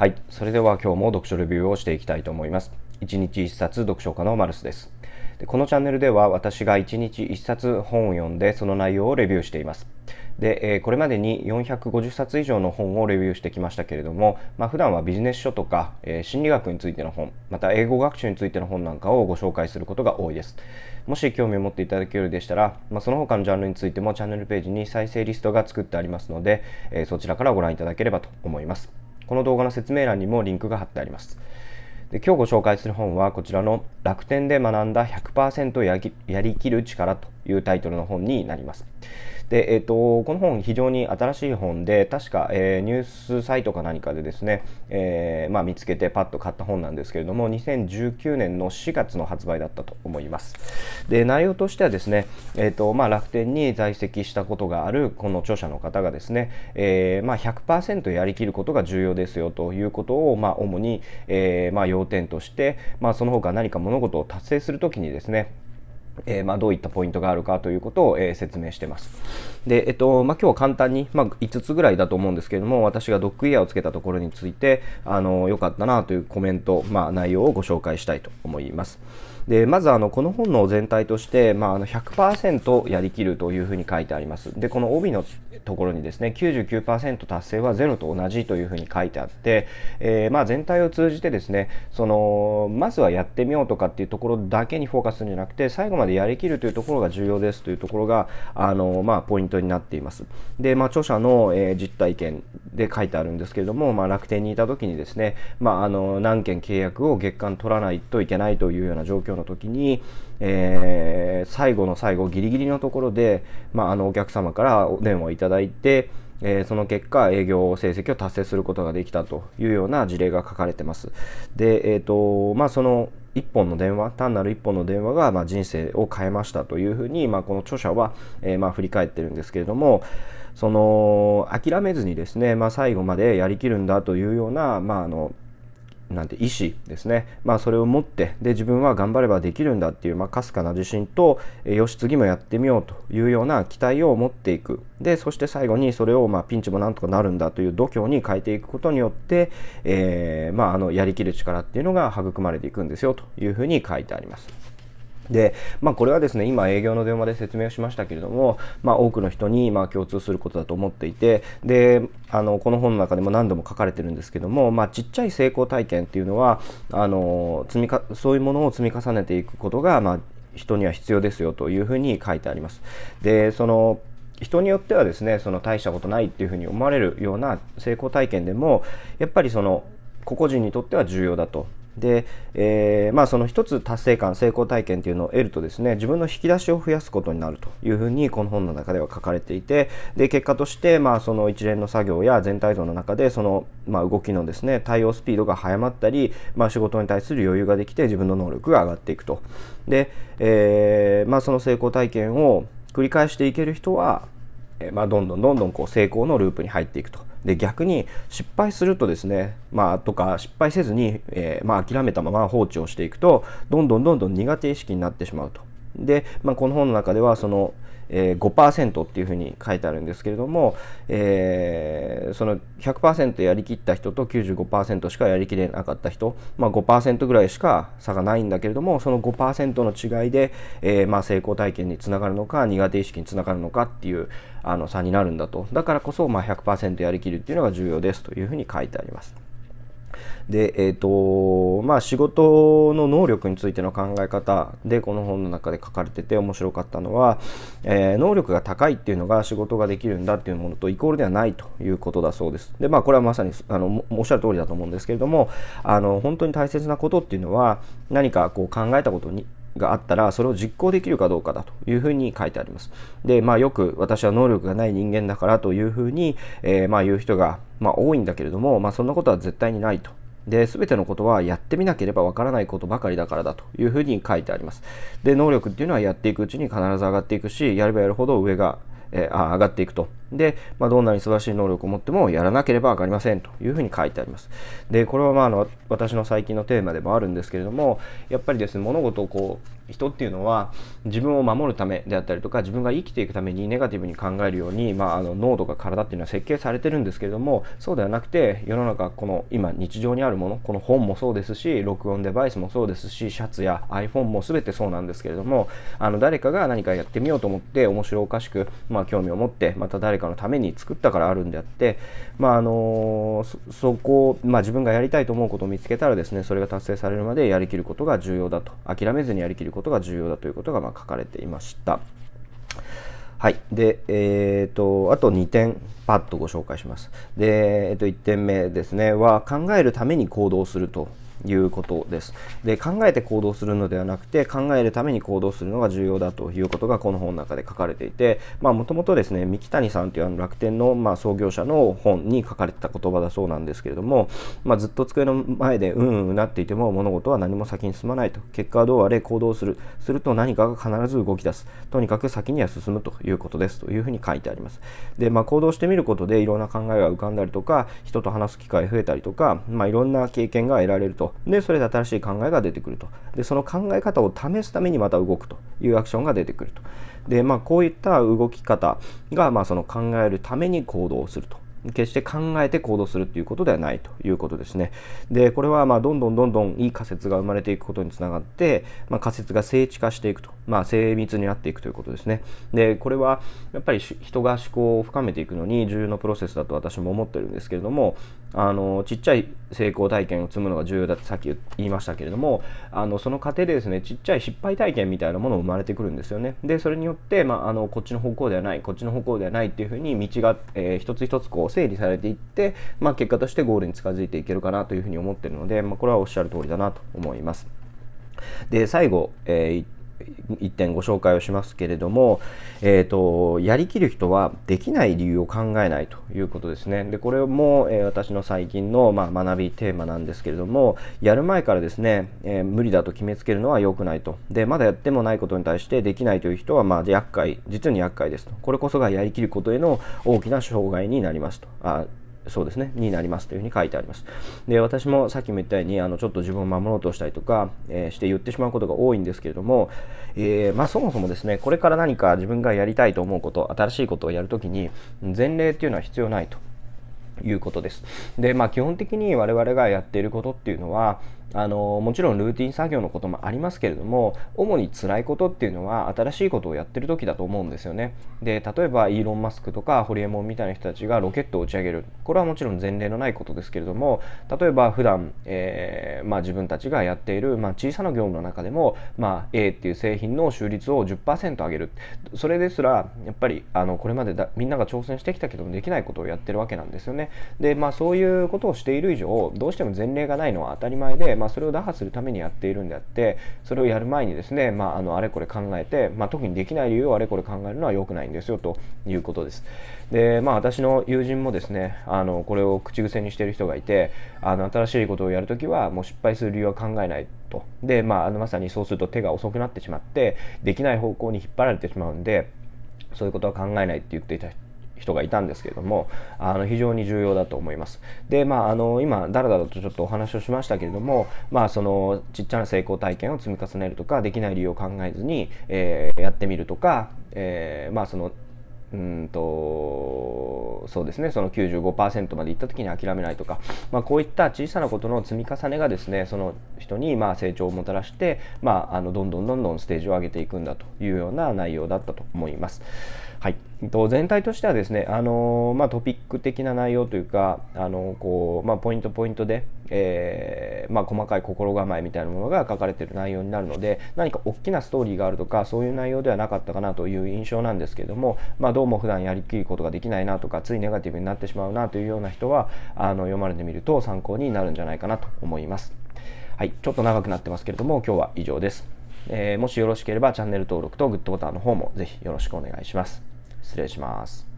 はい、それでは今日も読書レビューをしていきたいと思います。1日1冊読書家のマルスです。でこのチャンネルでは私が1日1冊本を読んでその内容をレビューしています。で、えー、これまでに450冊以上の本をレビューしてきましたけれども、まあ、普段はビジネス書とか、えー、心理学についての本また英語学習についての本なんかをご紹介することが多いですもし興味を持っていただけるようでしたら、まあ、その他のジャンルについてもチャンネルページに再生リストが作ってありますので、えー、そちらからご覧いただければと思いますこの動画の説明欄にもリンクが貼ってあります。で今日ご紹介する本はこちらの楽天で学んだ100%やりきる力というタイトルの本になります。で、えっ、ー、と、この本非常に新しい本で、確か、えー、ニュースサイトか何かでですね、えー、まあ、見つけてパッと買った本なんですけれども、2019年の4月の発売だったと思います。で、内容としてはですね、えっ、と、まあ、楽天に在籍したことがあるこの著者の方がですね、えまあ、100%やりきることが重要ですよということを、まあ、主に、えまあ、要点として、まあ、その他何か物事を達成するときにですね、えー、まあ、どういったポイントがあるかということを、えー、説明してます。で、えっと、まあ、今日は簡単に、まあ、5つぐらいだと思うんですけれども、私がドッグイヤーをつけたところについて、あの、良かったなというコメント、まあ、内容をご紹介したいと思います。でまずあのこの本の全体として、まあ、あの100%やりきるというふうに書いてありますでこの帯のところにですね99%達成は0と同じというふうに書いてあって、えー、まあ、全体を通じてですねそのまずはやってみようとかっていうところだけにフォーカスするんじゃなくて最後までやりきるというところが重要ですというところがあの、まあ、ポイントになっていますで、まあ、著者の、えー、実体験で書いてあるんですけれども、まあ、楽天にいた時にですね、まあ、あの何件契約を月間取らないといけないというような状況の時に、えー、最後の最後ギリギリのところで、まあ、あのお客様からお電話をいただいて、えー、その結果営業成績を達成することができたというような事例が書かれてます。で、えーとまあ、その1本の電話単なる1本の電話が、ま人生を変えましたというふうに、まあ、この著者は、えー、ま振り返ってるんですけれどもその諦めずにですね、まあ、最後までやりきるんだというような、まあ、あのなんて意志ですね、まあ、それを持ってで自分は頑張ればできるんだっていうかす、まあ、かな自信と、えー、よし次もやってみようというような期待を持っていくでそして最後にそれを、まあ、ピンチもなんとかなるんだという度胸に変えていくことによって、えー、まあ、あのやりきる力っていうのが育まれていくんですよというふうに書いてあります。で、まあ、これはですね、今営業の電話で説明をしましたけれども、まあ、多くの人にま共通することだと思っていて、で、あの、この本の中でも何度も書かれてるんですけども、まあ、ちっちゃい成功体験っていうのは、あの、積みか、そういうものを積み重ねていくことが、まあ、人には必要ですよというふうに書いてあります。で、その、人によってはですね、その大したことないっていうふうに思われるような成功体験でも、やっぱりその、個々人にとっては重要だとで、えー、まあその一つ達成感成功体験っていうのを得るとですね自分の引き出しを増やすことになるというふうにこの本の中では書かれていてで結果としてまあその一連の作業や全体像の中でその、まあ、動きのですね対応スピードが早まったり、まあ、仕事に対する余裕ができて自分の能力が上がっていくとで、えー、まあ、その成功体験を繰り返していける人は、えー、まあ、どんどんどんどんこう成功のループに入っていくとで逆に失敗するとですね、まあ、とか失敗せずに、えー、まあ、諦めたまま放置をしていくとどんどんどんどん苦手意識になってしまうと。で、まあ、この本の中ではそのえ5%っていうふうに書いてあるんですけれども、えー、その100%やりきった人と95%しかやりきれなかった人、まあ、5%ぐらいしか差がないんだけれどもその5%の違いで、えー、まあ成功体験につながるのか苦手意識につながるのかっていうあの差になるんだとだからこそまあ100%やりきるっていうのが重要ですというふうに書いてあります。で、えっ、ー、と、まあ仕事の能力についての考え方で、この本の中で書かれてて面白かったのは、えー、能力が高いっていうのが仕事ができるんだっていうものとイコールではないということだそうです。で、まあこれはまさにあのおっしゃる通りだと思うんですけれども、あの、本当に大切なことっていうのは、何かこう考えたことにがあったらそれを実行できるかどうかだというふうに書いてあります。で、まあよく私は能力がない人間だからというふうに、えー、まあ言う人が、まあ、多いんだけれども、まあそんなことは絶対にないと。で、全てのことはやってみなければわからないことばかりだからだというふうに書いてあります。で、能力っていうのはやっていくうちに必ず上がっていくし、やればやるほど上が、えー、上がっていくと。で、まあ、どんなに素晴らしい能力を持ってもやらなければ分かりませんというふうに書いてあります。で、これはまああの私の最近のテーマでもあるんですけれども、やっぱりですね、物事をこう、人っていうのは自分を守るためであったりとか、自分が生きていくためにネガティブに考えるように、まあ、あの脳とか体っていうのは設計されてるんですけれども、そうではなくて、世の中、この今日常にあるもの、この本もそうですし、録音デバイスもそうですし、シャツや iPhone も全てそうなんですけれども、あの誰かが何かやってみようと思って、面白おかしく、まあ、興味を持って、また誰かかのために作ったからあるんであって、まああのー、そこを、まあ、自分がやりたいと思うことを見つけたらですねそれが達成されるまでやりきることが重要だと諦めずにやりきることが重要だということがま書かれていました。はい。で、えっ、ー、と、あと2点、パッとご紹介します。で、えっ、ー、と、1点目ですね、は、考えるために行動するということです。で、考えて行動するのではなくて、考えるために行動するのが重要だということがこの本の中で書かれていて、まあ、もともとですね、三木谷さんというあの楽天のまあ創業者の本に書かれてた言葉だそうなんですけれども、まあ、ずっと机の前でうんうんなっていても物事は何も先に進まないと。結果はどうあれ行動する。すると何かが必ず動き出す。とにかく先には進むということですというふうに書いてあります。で、まあ、行動してみることでいろんな考えが浮かんだりとか、人と話す機会増えたりとか、まあ、いろんな経験が得られると。でそれで新しい考えが出てくるとでその考え方を試すためにまた動くというアクションが出てくるとで、まあ、こういった動き方が、まあ、その考えるために行動をすると決して考えて行動するということではないということですね。で、これはまあどんどんどんどんいい仮説が生まれていくことにつながって、まあ、仮説が精緻化していくと、まあ、精密になっていくということですね。で、これはやっぱり人が思考を深めていくのに重要なプロセスだと私も思ってるんですけれども、あのちっちゃい成功体験を積むのが重要だってさっき言いましたけれどもあのその過程でですねちっちゃい失敗体験みたいなものも生まれてくるんですよねでそれによって、まあ、あのこっちの方向ではないこっちの方向ではないっていうふうに道が、えー、一つ一つこう整理されていって、まあ、結果としてゴールに近づいていけるかなというふうに思ってるので、まあ、これはおっしゃる通りだなと思います。で最後、えー1点ご紹介をしますけれども、えーと、とやりきる人はできない理由を考えないということですね。でこれも、えー、私の最近の、まあ、学びテーマなんですけれどもやる前からですね、えー、無理だと決めつけるのは良くないとでまだやってもないことに対してできないという人は、まあ、厄介実に厄介ですとこれこそがやりきることへの大きな障害になりますとあそうですね、になりますというふうに書いてあります。で、私もさっきも言ったように、あのちょっと自分を守ろうとしたりとか、えー、して言ってしまうことが多いんですけれども、えー、まあ、そもそもですね、これから何か自分がやりたいと思うこと、新しいことをやるときに、前例っていうのは必要ないということです。で、まあ、基本的に我々がやっていることっていうのは、あのもちろんルーティン作業のこともありますけれども主に辛いことっていうのは新しいことをやってる時だと思うんですよねで例えばイーロン・マスクとかホリエモンみたいな人たちがロケットを打ち上げるこれはもちろん前例のないことですけれども例えば普段、えー、まあ、自分たちがやっている、まあ、小さな業務の中でも、まあ、A っていう製品の収率を10%上げるそれですらやっぱりあのこれまでだみんなが挑戦してきたけどもできないことをやってるわけなんですよねでまあそういうことをしている以上どうしても前例がないのは当たり前でまあ、それを打破するためにやっているんであってそれをやる前にですね、まあ、あのあれこれ考えて、まあ、特にできない理由をあれこれ考えるのは良くないんですよということです。でまあ、私の友人もですねあのこれを口癖にしている人がいてあの新しいことをやるときはもう失敗する理由は考えないとで、まあ、あのまさにそうすると手が遅くなってしまってできない方向に引っ張られてしまうんでそういうことは考えないって言っていた人人がいたんですけれどもあの非常に重要だと思います。でまああの今だらだらとちょっとお話をしましたけれどもまあそのちっちゃな成功体験を積み重ねるとかできない理由を考えずに、えー、やってみるとか、えー、まあそのうんとそうですねその95%までいった時に諦めないとか、まあ、こういった小さなことの積み重ねがですねその人にまあ成長をもたらして、まあ、あのどんどんどんどんステージを上げていくんだというような内容だったと思います。はいと全体としてはですね、あのまあ、トピック的な内容というか、あのこうまあ、ポイントポイントで、えー、まあ、細かい心構えみたいなものが書かれている内容になるので何か大きなストーリーがあるとかそういう内容ではなかったかなという印象なんですけども、まどうも普段やりきることができないなとかついネガティブになってしまうなというような人はあの読まれてみると参考になるんじゃないかなと思います。はい、ちょっと長くなってますけれども今日は以上です。えー、もしよろしければチャンネル登録とグッドボタンの方もぜひよろしくお願いします。失礼します。